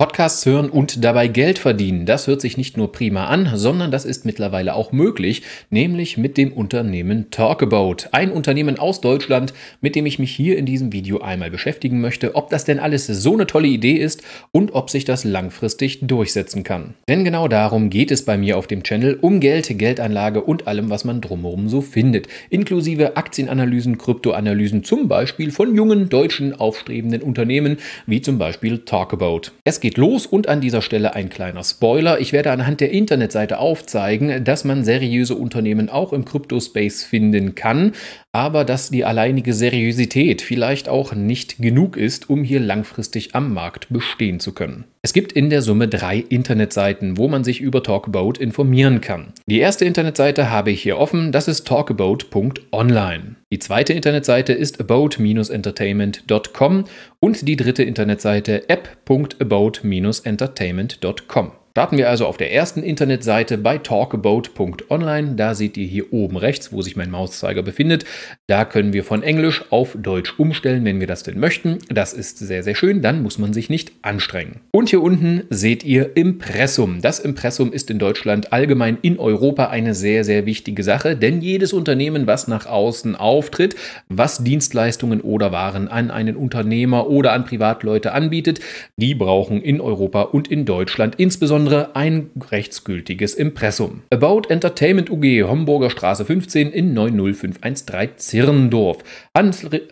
Podcasts hören und dabei Geld verdienen. Das hört sich nicht nur prima an, sondern das ist mittlerweile auch möglich, nämlich mit dem Unternehmen Talkabout. Ein Unternehmen aus Deutschland, mit dem ich mich hier in diesem Video einmal beschäftigen möchte, ob das denn alles so eine tolle Idee ist und ob sich das langfristig durchsetzen kann. Denn genau darum geht es bei mir auf dem Channel, um Geld, Geldanlage und allem, was man drumherum so findet. Inklusive Aktienanalysen, Kryptoanalysen, zum Beispiel von jungen deutschen aufstrebenden Unternehmen, wie zum Beispiel Talkabout. Es geht geht los und an dieser Stelle ein kleiner Spoiler. Ich werde anhand der Internetseite aufzeigen, dass man seriöse Unternehmen auch im Kryptospace finden kann, aber dass die alleinige Seriosität vielleicht auch nicht genug ist, um hier langfristig am Markt bestehen zu können. Es gibt in der Summe drei Internetseiten, wo man sich über Talkabout informieren kann. Die erste Internetseite habe ich hier offen, das ist talkabout.online. Die zweite Internetseite ist about-entertainment.com und die dritte Internetseite app.about-entertainment.com. Starten wir also auf der ersten Internetseite bei talkabout.online. Da seht ihr hier oben rechts, wo sich mein Mauszeiger befindet. Da können wir von Englisch auf Deutsch umstellen, wenn wir das denn möchten. Das ist sehr, sehr schön. Dann muss man sich nicht anstrengen. Und hier unten seht ihr Impressum. Das Impressum ist in Deutschland allgemein in Europa eine sehr, sehr wichtige Sache, denn jedes Unternehmen, was nach außen auftritt, was Dienstleistungen oder Waren an einen Unternehmer oder an Privatleute anbietet, die brauchen in Europa und in Deutschland insbesondere insbesondere ein rechtsgültiges Impressum. About Entertainment UG, Homburger Straße 15 in 90513 Zirndorf.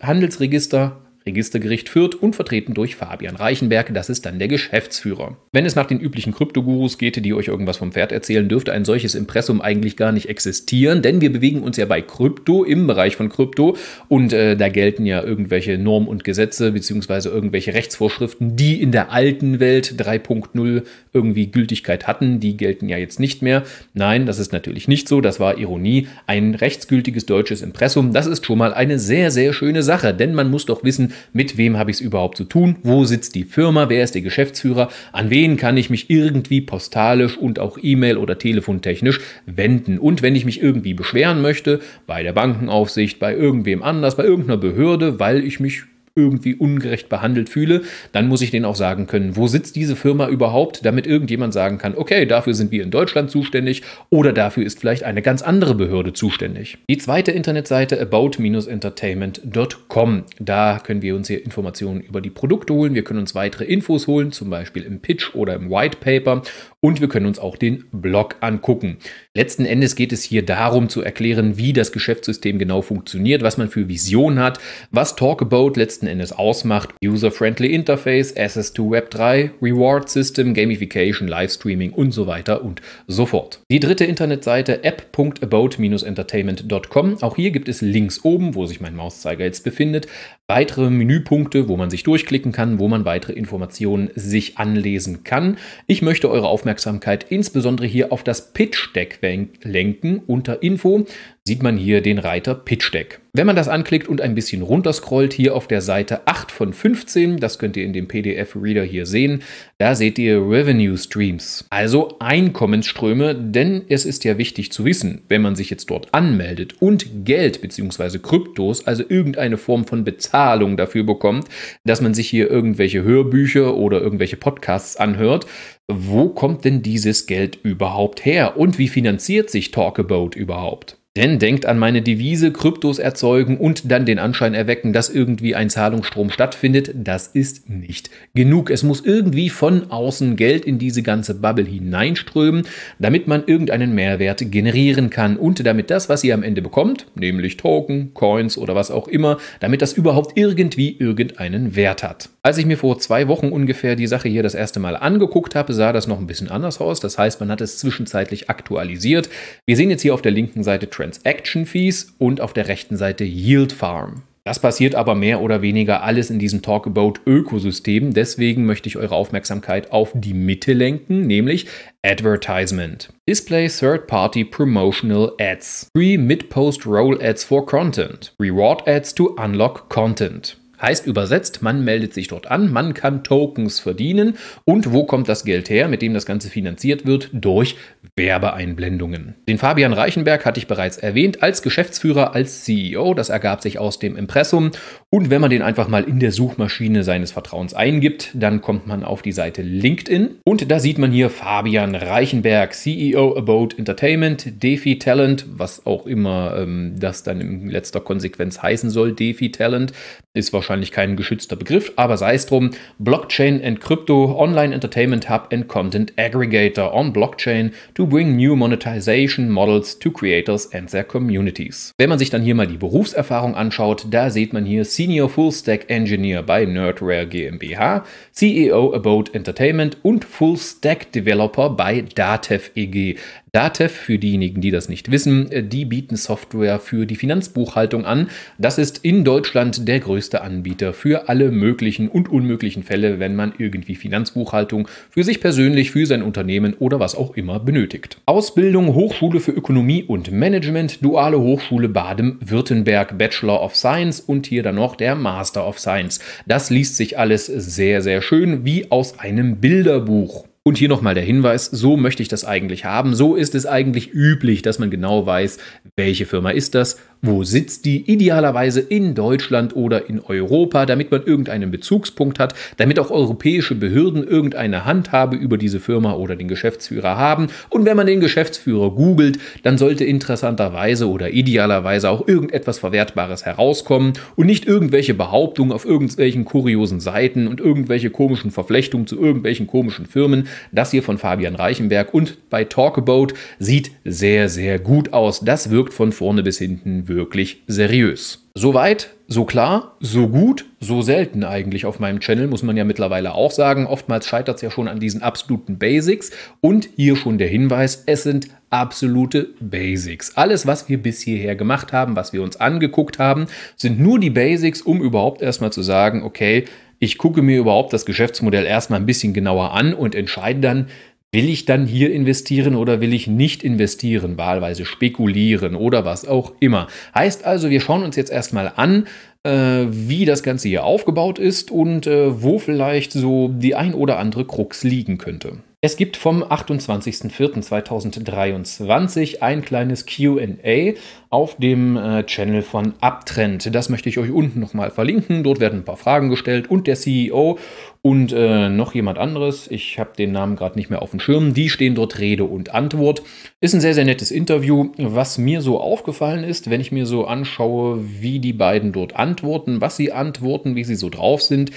Handelsregister Registergericht führt und vertreten durch Fabian Reichenberg, das ist dann der Geschäftsführer. Wenn es nach den üblichen Kryptogurus geht, die euch irgendwas vom Pferd erzählen, dürfte ein solches Impressum eigentlich gar nicht existieren, denn wir bewegen uns ja bei Krypto, im Bereich von Krypto und äh, da gelten ja irgendwelche Normen und Gesetze bzw. irgendwelche Rechtsvorschriften, die in der alten Welt 3.0 irgendwie Gültigkeit hatten, die gelten ja jetzt nicht mehr. Nein, das ist natürlich nicht so, das war Ironie. Ein rechtsgültiges deutsches Impressum, das ist schon mal eine sehr, sehr schöne Sache, denn man muss doch wissen, mit wem habe ich es überhaupt zu tun, wo sitzt die Firma, wer ist der Geschäftsführer, an wen kann ich mich irgendwie postalisch und auch E-Mail oder telefontechnisch wenden. Und wenn ich mich irgendwie beschweren möchte, bei der Bankenaufsicht, bei irgendwem anders, bei irgendeiner Behörde, weil ich mich irgendwie ungerecht behandelt fühle, dann muss ich denen auch sagen können, wo sitzt diese Firma überhaupt, damit irgendjemand sagen kann, okay, dafür sind wir in Deutschland zuständig oder dafür ist vielleicht eine ganz andere Behörde zuständig. Die zweite Internetseite about-entertainment.com. Da können wir uns hier Informationen über die Produkte holen, wir können uns weitere Infos holen, zum Beispiel im Pitch oder im White Paper und wir können uns auch den Blog angucken. Letzten Endes geht es hier darum zu erklären, wie das Geschäftssystem genau funktioniert, was man für Vision hat, was Talkabout letzten Endes ausmacht, User-Friendly Interface, Access to Web 3, Reward System, Gamification, Livestreaming und so weiter und so fort. Die dritte Internetseite app.about-entertainment.com. Auch hier gibt es links oben, wo sich mein Mauszeiger jetzt befindet, weitere Menüpunkte, wo man sich durchklicken kann, wo man weitere Informationen sich anlesen kann. Ich möchte eure Aufmerksamkeit Aufmerksamkeit insbesondere hier auf das Pitch Deck lenken. Unter Info sieht man hier den Reiter Pitch Deck. Wenn man das anklickt und ein bisschen runterscrollt, hier auf der Seite 8 von 15, das könnt ihr in dem PDF-Reader hier sehen, da seht ihr Revenue Streams, also Einkommensströme, denn es ist ja wichtig zu wissen, wenn man sich jetzt dort anmeldet und Geld bzw. Kryptos, also irgendeine Form von Bezahlung dafür bekommt, dass man sich hier irgendwelche Hörbücher oder irgendwelche Podcasts anhört, wo kommt denn dieses Geld überhaupt her und wie finanziert sich Talkabout überhaupt? Denn denkt an meine Devise, Kryptos erzeugen und dann den Anschein erwecken, dass irgendwie ein Zahlungsstrom stattfindet. Das ist nicht genug. Es muss irgendwie von außen Geld in diese ganze Bubble hineinströmen, damit man irgendeinen Mehrwert generieren kann und damit das, was ihr am Ende bekommt, nämlich Token, Coins oder was auch immer, damit das überhaupt irgendwie irgendeinen Wert hat. Als ich mir vor zwei Wochen ungefähr die Sache hier das erste Mal angeguckt habe, sah das noch ein bisschen anders aus. Das heißt, man hat es zwischenzeitlich aktualisiert. Wir sehen jetzt hier auf der linken Seite Trend Transaction Fees und auf der rechten Seite Yield Farm. Das passiert aber mehr oder weniger alles in diesem Talk about Ökosystem. Deswegen möchte ich eure Aufmerksamkeit auf die Mitte lenken, nämlich Advertisement. Display Third-Party Promotional Ads. Pre-Mid-Post-Roll Ads for Content. Reward Ads to Unlock Content. Heißt übersetzt, man meldet sich dort an, man kann Tokens verdienen und wo kommt das Geld her, mit dem das Ganze finanziert wird? Durch Werbeeinblendungen. Den Fabian Reichenberg hatte ich bereits erwähnt als Geschäftsführer, als CEO, das ergab sich aus dem Impressum und wenn man den einfach mal in der Suchmaschine seines Vertrauens eingibt, dann kommt man auf die Seite LinkedIn und da sieht man hier Fabian Reichenberg, CEO About Entertainment, Defi Talent, was auch immer ähm, das dann in letzter Konsequenz heißen soll, Defi Talent, ist wahrscheinlich wahrscheinlich kein geschützter Begriff, aber sei es drum. Blockchain and Crypto, Online Entertainment Hub and Content Aggregator on Blockchain to bring new monetization models to creators and their communities. Wenn man sich dann hier mal die Berufserfahrung anschaut, da sieht man hier Senior Full Stack Engineer bei NerdRare GmbH, CEO About Entertainment und Full Stack Developer bei Datev EG. DATEV, für diejenigen, die das nicht wissen, äh, die bieten Software für die Finanzbuchhaltung an. Das ist in Deutschland der größte Anbieter für alle möglichen und unmöglichen Fälle, wenn man irgendwie Finanzbuchhaltung für sich persönlich, für sein Unternehmen oder was auch immer benötigt. Ausbildung Hochschule für Ökonomie und Management, Duale Hochschule Baden-Württemberg, Bachelor of Science und hier dann noch der Master of Science. Das liest sich alles sehr, sehr schön wie aus einem Bilderbuch. Und hier nochmal der Hinweis, so möchte ich das eigentlich haben. So ist es eigentlich üblich, dass man genau weiß, welche Firma ist das wo sitzt die? Idealerweise in Deutschland oder in Europa, damit man irgendeinen Bezugspunkt hat, damit auch europäische Behörden irgendeine Handhabe über diese Firma oder den Geschäftsführer haben. Und wenn man den Geschäftsführer googelt, dann sollte interessanterweise oder idealerweise auch irgendetwas Verwertbares herauskommen und nicht irgendwelche Behauptungen auf irgendwelchen kuriosen Seiten und irgendwelche komischen Verflechtungen zu irgendwelchen komischen Firmen. Das hier von Fabian Reichenberg und bei Talkabout sieht sehr, sehr gut aus. Das wirkt von vorne bis hinten denn wirklich seriös? Soweit, so klar, so gut, so selten eigentlich auf meinem Channel, muss man ja mittlerweile auch sagen. Oftmals scheitert es ja schon an diesen absoluten Basics. Und hier schon der Hinweis, es sind absolute Basics. Alles, was wir bis hierher gemacht haben, was wir uns angeguckt haben, sind nur die Basics, um überhaupt erstmal zu sagen, okay, ich gucke mir überhaupt das Geschäftsmodell erstmal ein bisschen genauer an und entscheide dann, Will ich dann hier investieren oder will ich nicht investieren, wahlweise spekulieren oder was auch immer? Heißt also, wir schauen uns jetzt erstmal an, äh, wie das Ganze hier aufgebaut ist und äh, wo vielleicht so die ein oder andere Krux liegen könnte. Es gibt vom 28.04.2023 ein kleines QA auf dem äh, Channel von Abtrend. Das möchte ich euch unten nochmal verlinken. Dort werden ein paar Fragen gestellt und der CEO und äh, noch jemand anderes, ich habe den Namen gerade nicht mehr auf dem Schirm, die stehen dort Rede und Antwort. Ist ein sehr, sehr nettes Interview. Was mir so aufgefallen ist, wenn ich mir so anschaue, wie die beiden dort antworten, was sie antworten, wie sie so drauf sind,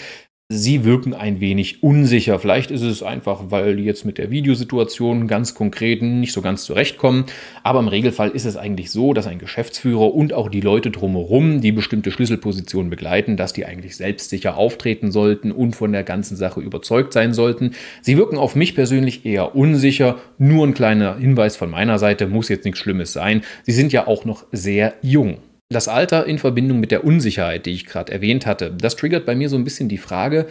sie wirken ein wenig unsicher. Vielleicht ist es einfach, weil die jetzt mit der Videosituation ganz konkret nicht so ganz zurechtkommen. Aber im Regelfall ist es eigentlich so, dass ein Geschäftsführer und auch die Leute drumherum, die bestimmte Schlüsselpositionen begleiten, dass die eigentlich selbstsicher auftreten sollten und von der ganzen Sache überzeugt sein sollten. Sie wirken auf mich persönlich eher unsicher. Nur ein kleiner Hinweis von meiner Seite, muss jetzt nichts Schlimmes sein. Sie sind ja auch noch sehr jung das Alter in Verbindung mit der Unsicherheit, die ich gerade erwähnt hatte, das triggert bei mir so ein bisschen die Frage,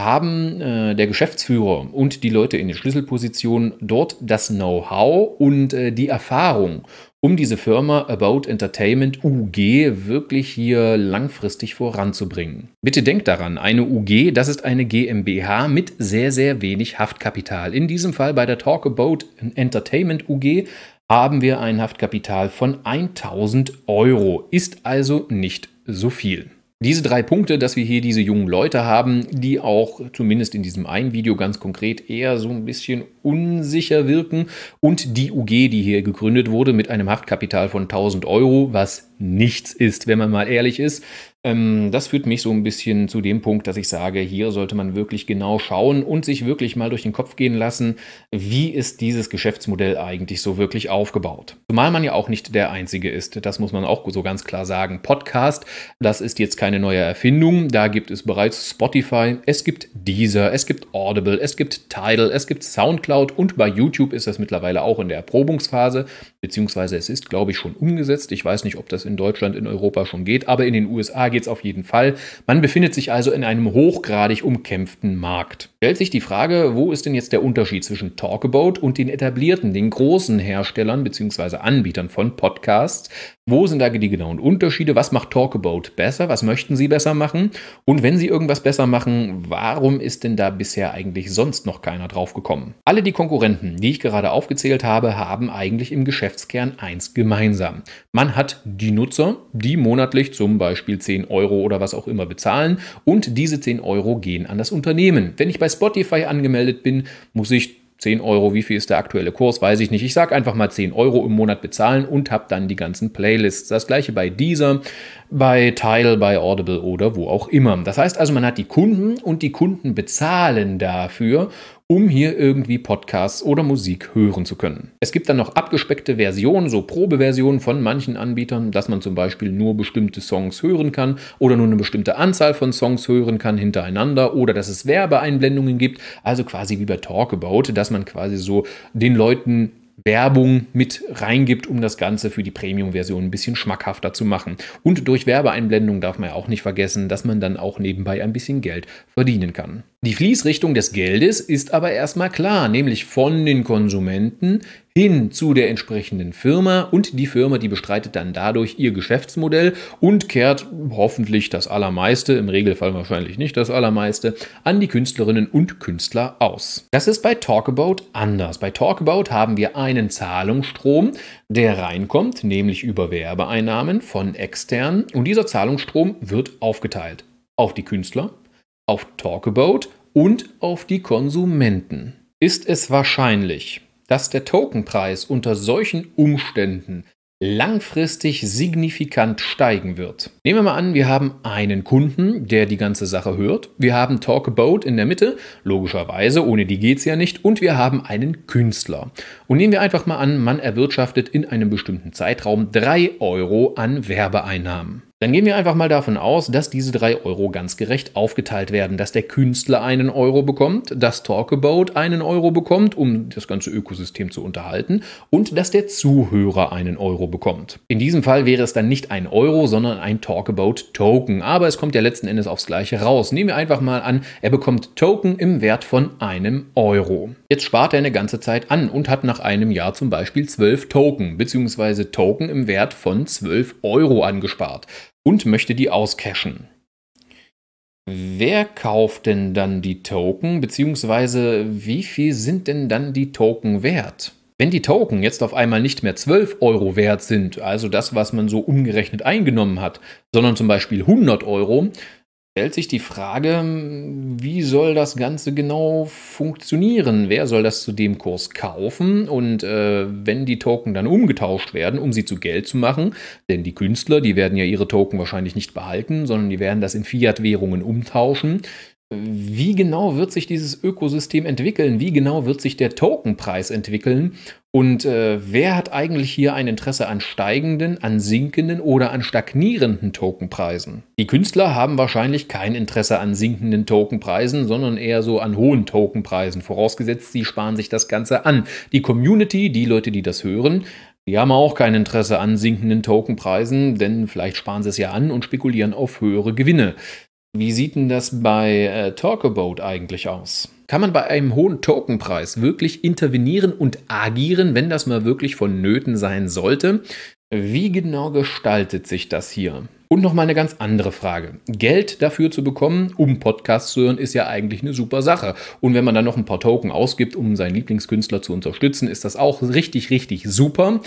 haben äh, der Geschäftsführer und die Leute in den Schlüsselpositionen dort das Know-how und äh, die Erfahrung, um diese Firma About Entertainment UG wirklich hier langfristig voranzubringen. Bitte denkt daran, eine UG, das ist eine GmbH mit sehr, sehr wenig Haftkapital. In diesem Fall bei der Talk About Entertainment UG haben wir ein Haftkapital von 1000 Euro, ist also nicht so viel. Diese drei Punkte, dass wir hier diese jungen Leute haben, die auch zumindest in diesem einen Video ganz konkret eher so ein bisschen unsicher wirken und die UG, die hier gegründet wurde mit einem Haftkapital von 1000 Euro, was nichts ist, wenn man mal ehrlich ist, ähm, das führt mich so ein bisschen zu dem Punkt, dass ich sage, hier sollte man wirklich genau schauen und sich wirklich mal durch den Kopf gehen lassen, wie ist dieses Geschäftsmodell eigentlich so wirklich aufgebaut. Zumal man ja auch nicht der Einzige ist, das muss man auch so ganz klar sagen. Podcast, das ist jetzt keine neue Erfindung, da gibt es bereits Spotify, es gibt Deezer, es gibt Audible, es gibt Tidal, es gibt SoundCloud und bei YouTube ist das mittlerweile auch in der Erprobungsphase, beziehungsweise es ist, glaube ich, schon umgesetzt. Ich weiß nicht, ob das in Deutschland, in Europa schon geht, aber in den USA geht es auf jeden Fall. Man befindet sich also in einem hochgradig umkämpften Markt. Stellt sich die Frage, wo ist denn jetzt der Unterschied zwischen Talkabout und den etablierten, den großen Herstellern bzw. Anbietern von Podcasts? Wo sind da die genauen Unterschiede? Was macht Talkabout besser? Was möchten sie besser machen? Und wenn sie irgendwas besser machen, warum ist denn da bisher eigentlich sonst noch keiner drauf gekommen? Alle die Konkurrenten, die ich gerade aufgezählt habe, haben eigentlich im Geschäftskern eins gemeinsam. Man hat die Nutzer, die monatlich zum Beispiel 10 10 Euro oder was auch immer bezahlen und diese 10 Euro gehen an das Unternehmen. Wenn ich bei Spotify angemeldet bin, muss ich 10 Euro, wie viel ist der aktuelle Kurs, weiß ich nicht. Ich sage einfach mal 10 Euro im Monat bezahlen und habe dann die ganzen Playlists. Das gleiche bei dieser, bei Tidal, bei Audible oder wo auch immer. Das heißt also, man hat die Kunden und die Kunden bezahlen dafür um hier irgendwie Podcasts oder Musik hören zu können. Es gibt dann noch abgespeckte Versionen, so Probeversionen von manchen Anbietern, dass man zum Beispiel nur bestimmte Songs hören kann oder nur eine bestimmte Anzahl von Songs hören kann hintereinander oder dass es Werbeeinblendungen gibt, also quasi wie bei Talkabout, dass man quasi so den Leuten Werbung mit reingibt, um das Ganze für die Premium-Version ein bisschen schmackhafter zu machen. Und durch Werbeeinblendung darf man ja auch nicht vergessen, dass man dann auch nebenbei ein bisschen Geld verdienen kann. Die Fließrichtung des Geldes ist aber erstmal klar, nämlich von den Konsumenten hin zu der entsprechenden Firma und die Firma, die bestreitet dann dadurch ihr Geschäftsmodell und kehrt hoffentlich das Allermeiste, im Regelfall wahrscheinlich nicht das Allermeiste, an die Künstlerinnen und Künstler aus. Das ist bei Talkabout anders. Bei Talkabout haben wir einen Zahlungsstrom, der reinkommt, nämlich über Werbeeinnahmen von externen und dieser Zahlungsstrom wird aufgeteilt auf die Künstler, auf Talkabout und auf die Konsumenten. Ist es wahrscheinlich, dass der Tokenpreis unter solchen Umständen langfristig signifikant steigen wird. Nehmen wir mal an, wir haben einen Kunden, der die ganze Sache hört. Wir haben Talkabout in der Mitte, logischerweise, ohne die geht es ja nicht. Und wir haben einen Künstler. Und nehmen wir einfach mal an, man erwirtschaftet in einem bestimmten Zeitraum 3 Euro an Werbeeinnahmen. Dann gehen wir einfach mal davon aus, dass diese drei Euro ganz gerecht aufgeteilt werden, dass der Künstler einen Euro bekommt, dass Talkabout einen Euro bekommt, um das ganze Ökosystem zu unterhalten und dass der Zuhörer einen Euro bekommt. In diesem Fall wäre es dann nicht ein Euro, sondern ein Talkabout Token, aber es kommt ja letzten Endes aufs gleiche raus. Nehmen wir einfach mal an, er bekommt Token im Wert von einem Euro. Jetzt spart er eine ganze Zeit an und hat nach einem Jahr zum Beispiel 12 Token bzw. Token im Wert von 12 Euro angespart und möchte die auscashen. Wer kauft denn dann die Token, beziehungsweise wie viel sind denn dann die Token wert? Wenn die Token jetzt auf einmal nicht mehr 12 Euro wert sind, also das, was man so umgerechnet eingenommen hat, sondern zum Beispiel 100 Euro, stellt sich die Frage, hm, wie soll das Ganze genau funktionieren? Wer soll das zu dem Kurs kaufen? Und äh, wenn die Token dann umgetauscht werden, um sie zu Geld zu machen, denn die Künstler, die werden ja ihre Token wahrscheinlich nicht behalten, sondern die werden das in Fiat-Währungen umtauschen, wie genau wird sich dieses Ökosystem entwickeln? Wie genau wird sich der Tokenpreis entwickeln? Und äh, wer hat eigentlich hier ein Interesse an steigenden, an sinkenden oder an stagnierenden Tokenpreisen? Die Künstler haben wahrscheinlich kein Interesse an sinkenden Tokenpreisen, sondern eher so an hohen Tokenpreisen, vorausgesetzt, sie sparen sich das Ganze an. Die Community, die Leute, die das hören, die haben auch kein Interesse an sinkenden Tokenpreisen, denn vielleicht sparen sie es ja an und spekulieren auf höhere Gewinne. Wie sieht denn das bei äh, Talkabout eigentlich aus? Kann man bei einem hohen Tokenpreis wirklich intervenieren und agieren, wenn das mal wirklich vonnöten sein sollte? Wie genau gestaltet sich das hier? Und nochmal eine ganz andere Frage. Geld dafür zu bekommen, um Podcasts zu hören, ist ja eigentlich eine super Sache. Und wenn man dann noch ein paar Token ausgibt, um seinen Lieblingskünstler zu unterstützen, ist das auch richtig, richtig super.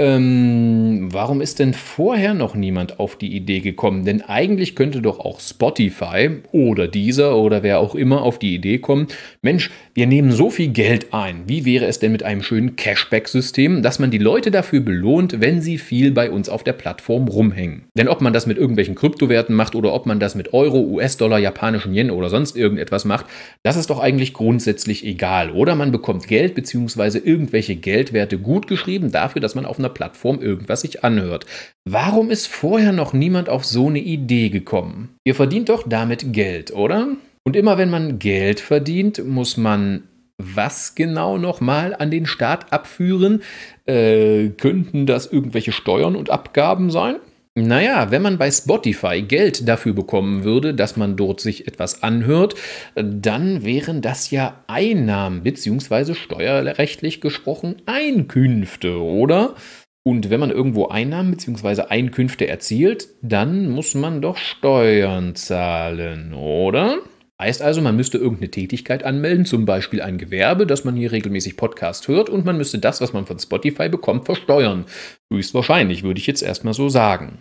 Ähm, warum ist denn vorher noch niemand auf die Idee gekommen? Denn eigentlich könnte doch auch Spotify oder dieser oder wer auch immer auf die Idee kommen, Mensch, wir nehmen so viel Geld ein. Wie wäre es denn mit einem schönen Cashback-System, dass man die Leute dafür belohnt, wenn sie viel bei uns auf der Plattform rumhängen? Denn ob man das mit irgendwelchen Kryptowerten macht oder ob man das mit Euro, US-Dollar, japanischen Yen oder sonst irgendetwas macht, das ist doch eigentlich grundsätzlich egal. Oder man bekommt Geld bzw. irgendwelche Geldwerte gut geschrieben dafür, dass man auf einer Plattform irgendwas sich anhört. Warum ist vorher noch niemand auf so eine Idee gekommen? Ihr verdient doch damit Geld, oder? Und immer wenn man Geld verdient, muss man was genau nochmal an den Staat abführen? Äh, könnten das irgendwelche Steuern und Abgaben sein? Naja, wenn man bei Spotify Geld dafür bekommen würde, dass man dort sich etwas anhört, dann wären das ja Einnahmen bzw. steuerrechtlich gesprochen Einkünfte, oder? Und wenn man irgendwo Einnahmen bzw. Einkünfte erzielt, dann muss man doch Steuern zahlen, oder? Heißt also, man müsste irgendeine Tätigkeit anmelden, zum Beispiel ein Gewerbe, dass man hier regelmäßig Podcast hört und man müsste das, was man von Spotify bekommt, versteuern. Höchstwahrscheinlich, würde ich jetzt erstmal so sagen.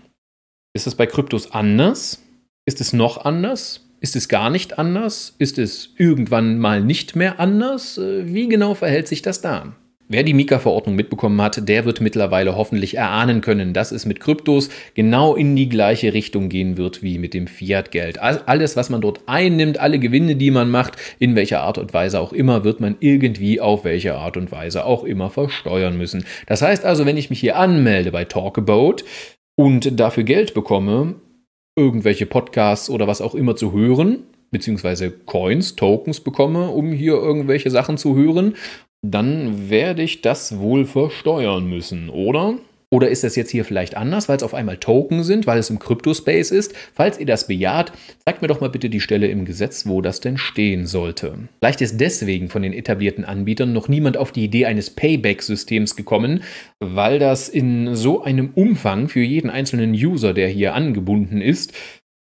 Ist das bei Kryptos anders? Ist es noch anders? Ist es gar nicht anders? Ist es irgendwann mal nicht mehr anders? Äh, wie genau verhält sich das da? Wer die Mika-Verordnung mitbekommen hat, der wird mittlerweile hoffentlich erahnen können, dass es mit Kryptos genau in die gleiche Richtung gehen wird wie mit dem Fiat-Geld. Alles, was man dort einnimmt, alle Gewinne, die man macht, in welcher Art und Weise auch immer, wird man irgendwie auf welche Art und Weise auch immer versteuern müssen. Das heißt also, wenn ich mich hier anmelde bei Talkabout und dafür Geld bekomme, irgendwelche Podcasts oder was auch immer zu hören, beziehungsweise Coins, Tokens bekomme, um hier irgendwelche Sachen zu hören dann werde ich das wohl versteuern müssen, oder? Oder ist das jetzt hier vielleicht anders, weil es auf einmal Token sind, weil es im Kryptospace ist? Falls ihr das bejaht, zeigt mir doch mal bitte die Stelle im Gesetz, wo das denn stehen sollte. Vielleicht ist deswegen von den etablierten Anbietern noch niemand auf die Idee eines Payback-Systems gekommen, weil das in so einem Umfang für jeden einzelnen User, der hier angebunden ist,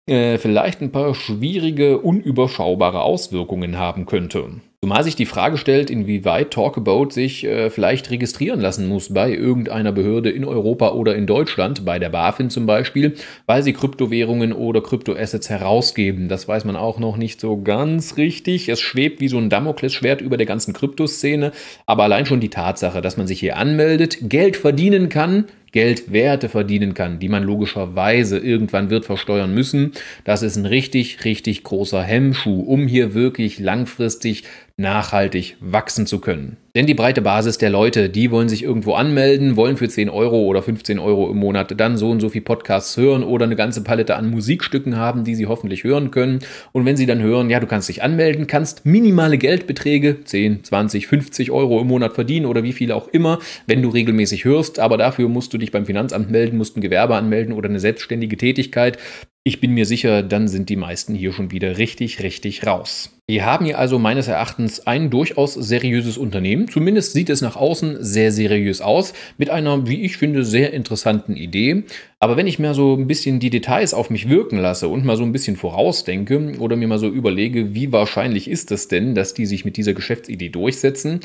äh, vielleicht ein paar schwierige, unüberschaubare Auswirkungen haben könnte. Zumal sich die Frage stellt, inwieweit Talkabout sich äh, vielleicht registrieren lassen muss bei irgendeiner Behörde in Europa oder in Deutschland, bei der BaFin zum Beispiel, weil sie Kryptowährungen oder Kryptoassets herausgeben. Das weiß man auch noch nicht so ganz richtig. Es schwebt wie so ein Damoklesschwert über der ganzen Kryptoszene, aber allein schon die Tatsache, dass man sich hier anmeldet, Geld verdienen kann, Geldwerte verdienen kann, die man logischerweise irgendwann wird versteuern müssen. Das ist ein richtig, richtig großer Hemmschuh, um hier wirklich langfristig nachhaltig wachsen zu können. Denn die breite Basis der Leute, die wollen sich irgendwo anmelden, wollen für 10 Euro oder 15 Euro im Monat dann so und so viel Podcasts hören oder eine ganze Palette an Musikstücken haben, die sie hoffentlich hören können. Und wenn sie dann hören, ja, du kannst dich anmelden, kannst minimale Geldbeträge, 10, 20, 50 Euro im Monat verdienen oder wie viel auch immer, wenn du regelmäßig hörst, aber dafür musst du dich beim Finanzamt melden, musst ein Gewerbe anmelden oder eine selbstständige Tätigkeit. Ich bin mir sicher, dann sind die meisten hier schon wieder richtig, richtig raus. Wir haben hier also meines Erachtens ein durchaus seriöses Unternehmen Zumindest sieht es nach außen sehr seriös aus, mit einer, wie ich finde, sehr interessanten Idee. Aber wenn ich mir so ein bisschen die Details auf mich wirken lasse und mal so ein bisschen vorausdenke oder mir mal so überlege, wie wahrscheinlich ist es das denn, dass die sich mit dieser Geschäftsidee durchsetzen,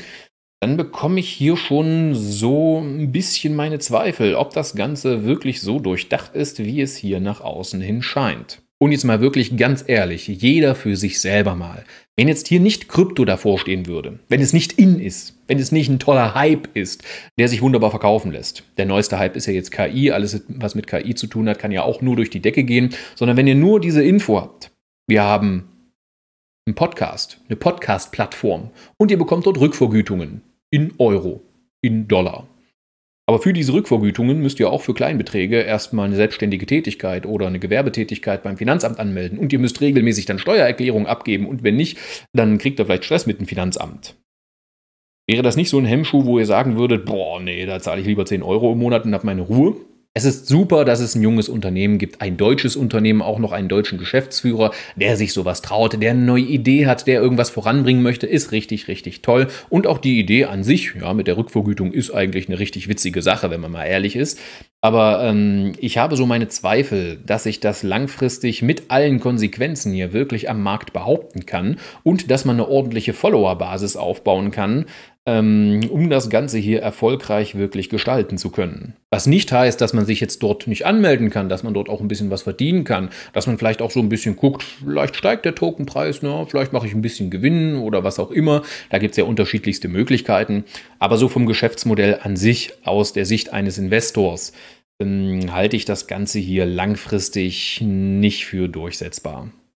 dann bekomme ich hier schon so ein bisschen meine Zweifel, ob das Ganze wirklich so durchdacht ist, wie es hier nach außen hin scheint. Und jetzt mal wirklich ganz ehrlich, jeder für sich selber mal. Wenn jetzt hier nicht Krypto davor stehen würde, wenn es nicht in ist, wenn es nicht ein toller Hype ist, der sich wunderbar verkaufen lässt. Der neueste Hype ist ja jetzt KI, alles was mit KI zu tun hat, kann ja auch nur durch die Decke gehen, sondern wenn ihr nur diese Info habt. Wir haben einen Podcast, eine Podcast-Plattform und ihr bekommt dort Rückvergütungen in Euro, in Dollar, aber für diese Rückvergütungen müsst ihr auch für Kleinbeträge erstmal eine selbstständige Tätigkeit oder eine Gewerbetätigkeit beim Finanzamt anmelden und ihr müsst regelmäßig dann Steuererklärungen abgeben und wenn nicht, dann kriegt ihr vielleicht Stress mit dem Finanzamt. Wäre das nicht so ein Hemmschuh, wo ihr sagen würdet, boah, nee, da zahle ich lieber 10 Euro im Monat und habe meine Ruhe? Es ist super, dass es ein junges Unternehmen gibt, ein deutsches Unternehmen, auch noch einen deutschen Geschäftsführer, der sich sowas traut, der eine neue Idee hat, der irgendwas voranbringen möchte, ist richtig, richtig toll. Und auch die Idee an sich, ja, mit der Rückvergütung ist eigentlich eine richtig witzige Sache, wenn man mal ehrlich ist. Aber ähm, ich habe so meine Zweifel, dass ich das langfristig mit allen Konsequenzen hier wirklich am Markt behaupten kann und dass man eine ordentliche Follower-Basis aufbauen kann. Ähm, um das Ganze hier erfolgreich wirklich gestalten zu können. Was nicht heißt, dass man sich jetzt dort nicht anmelden kann, dass man dort auch ein bisschen was verdienen kann, dass man vielleicht auch so ein bisschen guckt, vielleicht steigt der Tokenpreis, na, ne? vielleicht mache ich ein bisschen Gewinn oder was auch immer. Da gibt es ja unterschiedlichste Möglichkeiten. Aber so vom Geschäftsmodell an sich aus der Sicht eines Investors ähm, halte ich das Ganze hier langfristig nicht für durchsetzbar.